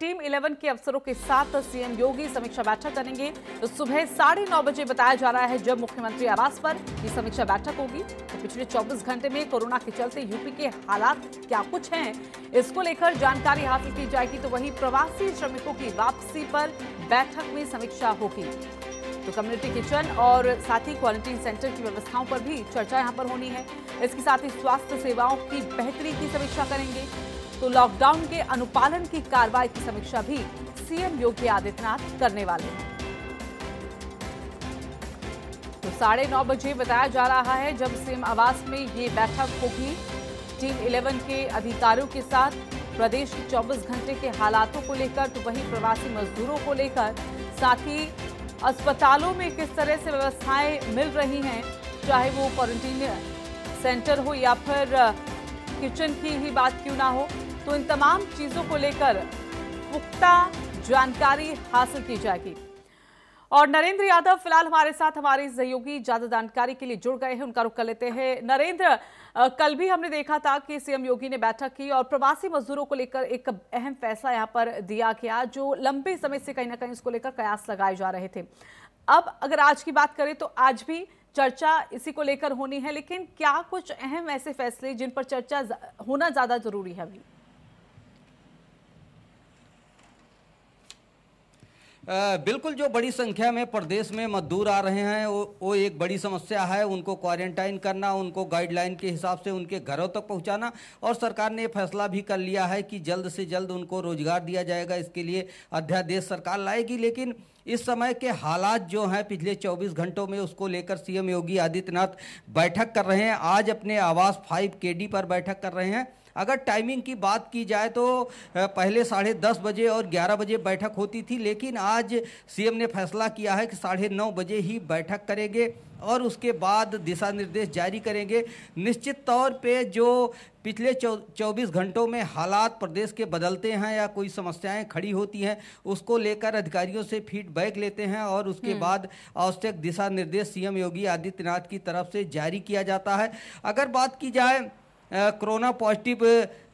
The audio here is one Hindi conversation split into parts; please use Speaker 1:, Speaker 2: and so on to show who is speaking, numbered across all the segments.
Speaker 1: टीम 11 के अफसरों के साथ सीएम योगी समीक्षा बैठक करेंगे तो सुबह साढ़े नौ बजे बताया जा रहा है जब मुख्यमंत्री आवास पर ये समीक्षा बैठक होगी तो पिछले 24 घंटे में कोरोना के चलते यूपी के हालात क्या कुछ हैं इसको लेकर जानकारी हासिल की जाएगी तो वहीं प्रवासी श्रमिकों की वापसी पर बैठक में समीक्षा होगी तो कम्युनिटी किचन और साथ ही क्वारंटीन सेंटर की व्यवस्थाओं पर भी चर्चा यहाँ पर होनी है इसके साथ ही स्वास्थ्य सेवाओं की बेहतरी की समीक्षा करेंगे तो लॉकडाउन के अनुपालन की कार्रवाई की समीक्षा भी सीएम योगी आदित्यनाथ करने वाले हैं तो साढ़े नौ बजे बताया जा रहा है जब सीएम आवास में ये बैठक होगी टीम इलेवन के अधिकारियों के साथ प्रदेश के चौबीस घंटे के हालातों को लेकर तो वहीं प्रवासी मजदूरों को लेकर साथ ही अस्पतालों में किस तरह से व्यवस्थाएं मिल रही हैं चाहे वो क्वारंटीन सेंटर हो या फिर किचन की ही बात क्यों ना हो तो इन तमाम चीज़ों को लेकर पुख्ता जानकारी हासिल की जाएगी और नरेंद्र यादव फिलहाल हमारे साथ हमारे सहयोगी ज्यादा जानकारी के लिए जुड़ गए हैं उनका रुख कर लेते हैं नरेंद्र कल भी हमने देखा था कि सीएम योगी ने बैठक की और प्रवासी मजदूरों को लेकर एक अहम फैसला यहाँ पर दिया गया जो लंबे समय से कहीं ना कहीं उसको लेकर कयास लगाए जा रहे थे अब अगर आज की बात करें तो आज भी चर्चा इसी को लेकर होनी है लेकिन क्या कुछ अहम ऐसे फैसले जिन पर चर्चा होना ज़्यादा ज़रूरी है अभी
Speaker 2: बिल्कुल जो बड़ी संख्या में प्रदेश में मजदूर आ रहे हैं वो वो एक बड़ी समस्या है उनको क्वारंटाइन करना उनको गाइडलाइन के हिसाब से उनके घरों तक पहुंचाना और सरकार ने फैसला भी कर लिया है कि जल्द से जल्द उनको रोजगार दिया जाएगा इसके लिए अध्यादेश सरकार लाएगी लेकिन इस समय के हालात जो हैं पिछले 24 घंटों में उसको लेकर सीएम योगी आदित्यनाथ बैठक कर रहे हैं आज अपने आवास फाइव के पर बैठक कर रहे हैं अगर टाइमिंग की बात की जाए तो पहले साढ़े दस बजे और ग्यारह बजे बैठक होती थी लेकिन आज सीएम ने फैसला किया है कि साढ़े नौ बजे ही बैठक करेंगे और उसके बाद दिशा निर्देश जारी करेंगे निश्चित तौर पे जो पिछले चौबीस घंटों में हालात प्रदेश के बदलते हैं या कोई समस्याएं खड़ी होती हैं उसको लेकर अधिकारियों से फीडबैक लेते हैं और उसके हम्म। बाद आवश्यक दिशा निर्देश सीएम योगी आदित्यनाथ की तरफ से जारी किया जाता है अगर बात की जाए कोरोना पॉजिटिव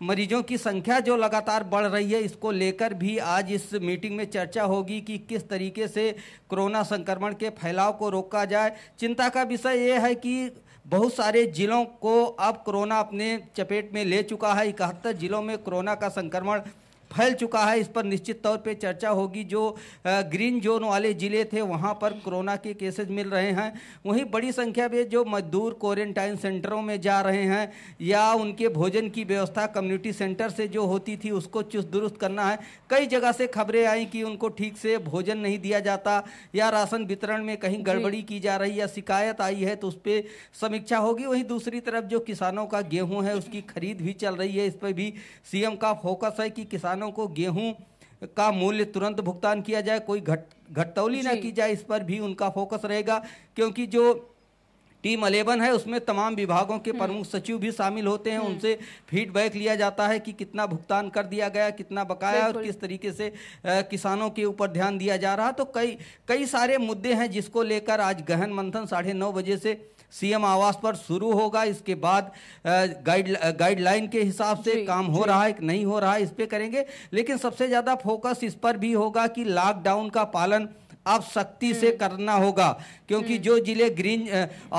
Speaker 2: मरीजों की संख्या जो लगातार बढ़ रही है इसको लेकर भी आज इस मीटिंग में चर्चा होगी कि किस तरीके से कोरोना संक्रमण के फैलाव को रोका जाए चिंता का विषय ये है कि बहुत सारे ज़िलों को अब कोरोना अपने चपेट में ले चुका है इकहत्तर ज़िलों में कोरोना का संक्रमण फैल चुका है इस पर निश्चित तौर पे चर्चा होगी जो ग्रीन जोन वाले ज़िले थे वहाँ पर कोरोना के केसेस मिल रहे हैं वहीं बड़ी संख्या में जो मजदूर क्वारंटाइन सेंटरों में जा रहे हैं या उनके भोजन की व्यवस्था कम्युनिटी सेंटर से जो होती थी उसको चुस्त दुरुस्त करना है कई जगह से खबरें आई कि उनको ठीक से भोजन नहीं दिया जाता या राशन वितरण में कहीं गड़बड़ी की जा रही या शिकायत आई है तो उस पर समीक्षा होगी वहीं दूसरी तरफ जो किसानों का गेहूँ है उसकी खरीद भी चल रही है इस पर भी सीएम का फोकस है कि किसानों किसानों को गेहूं का मूल्य तुरंत भुगतान किया जाए कोई घट घटतौली ना की जाए इस पर भी उनका फोकस रहेगा क्योंकि जो टीम अलेवन है उसमें तमाम विभागों के हम्म। प्रमुख सचिव भी शामिल होते हैं हम्म। उनसे फीडबैक लिया जाता है कि कितना भुगतान कर दिया गया कितना बकाया और किस तरीके से किसानों के ऊपर ध्यान दिया जा रहा तो कई कई सारे मुद्दे हैं जिसको लेकर आज गहन मंथन साढ़े नौ बजे से सीएम आवास पर शुरू होगा इसके बाद गाइड गाइडलाइन के हिसाब से काम हो रहा है नहीं हो रहा है इस पर करेंगे लेकिन सबसे ज़्यादा फोकस इस पर भी होगा कि लॉकडाउन का पालन अब सख्ती से हम्म। करना होगा क्योंकि हम्म। जो जिले ग्रीन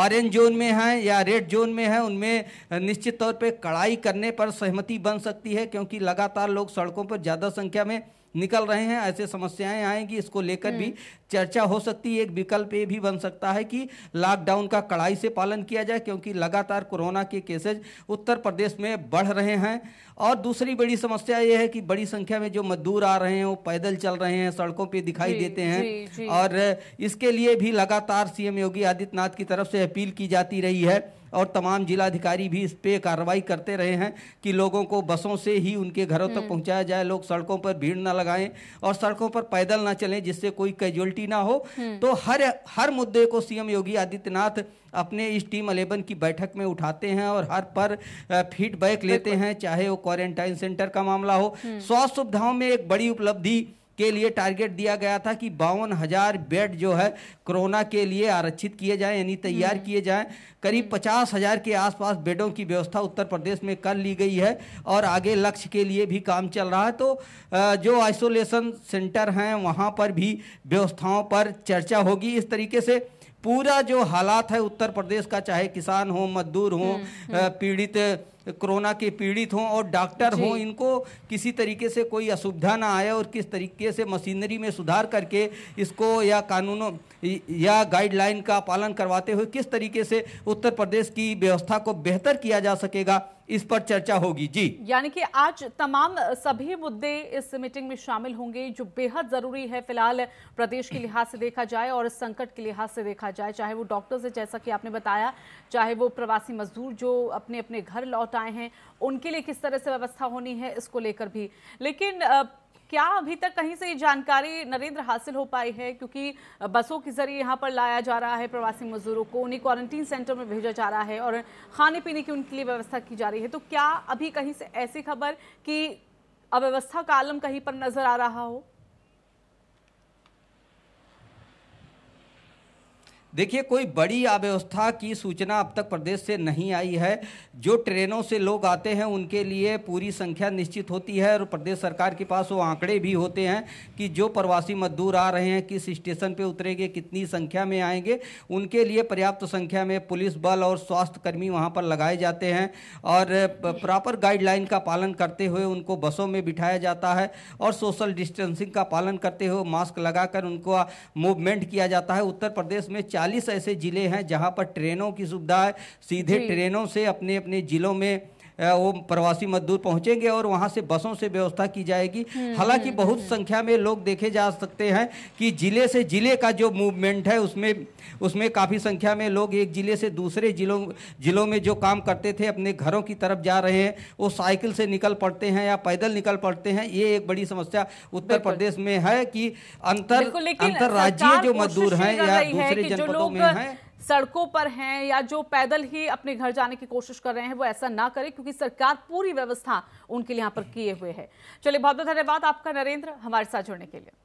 Speaker 2: ऑरेंज जोन में हैं या रेड जोन में हैं उनमें निश्चित तौर पे कड़ाई करने पर सहमति बन सकती है क्योंकि लगातार लोग सड़कों पर ज़्यादा संख्या में निकल रहे हैं ऐसे समस्याएं आएंगी इसको लेकर भी हम्म। चर्चा हो सकती है एक विकल्प ये भी बन सकता है कि लॉकडाउन का कड़ाई से पालन किया जाए क्योंकि लगातार कोरोना के केसेज उत्तर प्रदेश में बढ़ रहे हैं और दूसरी बड़ी समस्या ये है कि बड़ी संख्या में जो मजदूर आ रहे हैं वो पैदल चल रहे हैं सड़कों पर दिखाई देते हैं जी, जी। और इसके लिए भी लगातार सीएम योगी आदित्यनाथ की तरफ से अपील की जाती रही है और तमाम जिलाधिकारी भी इस पे कार्रवाई करते रहे हैं कि लोगों को बसों से ही उनके घरों तक हम्म। पहुंचाया जाए लोग सड़कों पर भीड़ ना लगाएं और सड़कों पर पैदल ना चलें जिससे कोई कैजुअल पॉजिटिविटी ना हो हम्म। तो हर हर मुद्दे को सीएम योगी आदित्यनाथ अपने इस टीम अलेवन की बैठक में उठाते हैं और हर पर फीडबैक लेते हैं चाहे वो क्वारंटाइन सेंटर का मामला हो हम्म। स्वास्थ्य सुविधाओं में एक बड़ी उपलब्धि के लिए टारगेट दिया गया था कि बावन हजार बेड जो है कोरोना के लिए आरक्षित किए जाएं यानी तैयार हम्म। किए जाएं करीब पचास हजार के आसपास बेडों की व्यवस्था उत्तर प्रदेश में कर ली गई है और आगे लक्ष्य के लिए भी काम चल रहा है तो जो आइसोलेशन सेंटर हैं वहाँ पर भी व्यवस्थाओं पर चर्चा होगी इस तरीके से पूरा जो हालात है उत्तर प्रदेश का चाहे किसान हो मजदूर हो हम्म, हम्म। पीड़ित कोरोना के पीड़ित हों और डॉक्टर हों इनको किसी तरीके से कोई असुविधा ना आए और किस तरीके से मशीनरी में सुधार करके इसको या कानूनों या गाइडलाइन का पालन करवाते हुए किस तरीके से उत्तर प्रदेश की व्यवस्था को बेहतर किया जा सकेगा इस पर चर्चा होगी जी
Speaker 1: यानी कि आज तमाम सभी मुद्दे इस मीटिंग में शामिल होंगे जो बेहद जरूरी है फिलहाल प्रदेश के लिहाज से देखा जाए और संकट के लिहाज से देखा जाए चाहे वो डॉक्टर्स है जैसा कि आपने बताया चाहे वो प्रवासी मजदूर जो अपने अपने घर लौट आए हैं उनके लिए किस तरह से व्यवस्था होनी है इसको लेकर भी लेकिन क्या अभी तक कहीं से ये जानकारी नरेंद्र हासिल हो पाई है क्योंकि बसों के जरिए यहाँ पर लाया जा रहा है प्रवासी मजदूरों को उन्हें क्वारंटीन सेंटर में भेजा जा रहा है और खाने पीने की उनके लिए व्यवस्था की जा रही है तो क्या अभी कहीं से ऐसी खबर कि अव्यवस्था का आलम कहीं पर नजर आ रहा हो
Speaker 2: देखिए कोई बड़ी अव्यवस्था की सूचना अब तक प्रदेश से नहीं आई है जो ट्रेनों से लोग आते हैं उनके लिए पूरी संख्या निश्चित होती है और प्रदेश सरकार के पास वो आंकड़े भी होते हैं कि जो प्रवासी मजदूर आ रहे हैं किस स्टेशन पे उतरेंगे कितनी संख्या में आएंगे उनके लिए पर्याप्त संख्या में पुलिस बल और स्वास्थ्यकर्मी वहाँ पर लगाए जाते हैं और प्रॉपर गाइडलाइन का पालन करते हुए उनको बसों में बिठाया जाता है और सोशल डिस्टेंसिंग का पालन करते हुए मास्क लगाकर उनको मूवमेंट किया जाता है उत्तर प्रदेश में चार 40 ऐसे ज़िले हैं जहां पर ट्रेनों की सुविधा है सीधे ट्रेनों से अपने अपने ज़िलों में वो प्रवासी मजदूर पहुंचेंगे और वहाँ से बसों से व्यवस्था की जाएगी हम्म, हालांकि हम्म, बहुत हम्म। संख्या में लोग देखे जा सकते हैं कि जिले से जिले का जो मूवमेंट है उसमें उसमें काफ़ी संख्या में लोग एक जिले से दूसरे जिलों जिलों में जो काम करते थे अपने घरों की तरफ जा रहे हैं वो साइकिल से निकल पड़ते हैं या पैदल निकल पड़ते हैं ये एक बड़ी समस्या उत्तर प्रदेश में है कि अंतर अंतर्राज्यीय जो मजदूर हैं या दूसरे जनपदों में हैं
Speaker 1: सड़कों पर हैं या जो पैदल ही अपने घर जाने की कोशिश कर रहे हैं वो ऐसा ना करें क्योंकि सरकार पूरी व्यवस्था उनके लिए यहाँ पर किए हुए है चलिए बहुत बहुत धन्यवाद आपका नरेंद्र हमारे साथ जुड़ने के लिए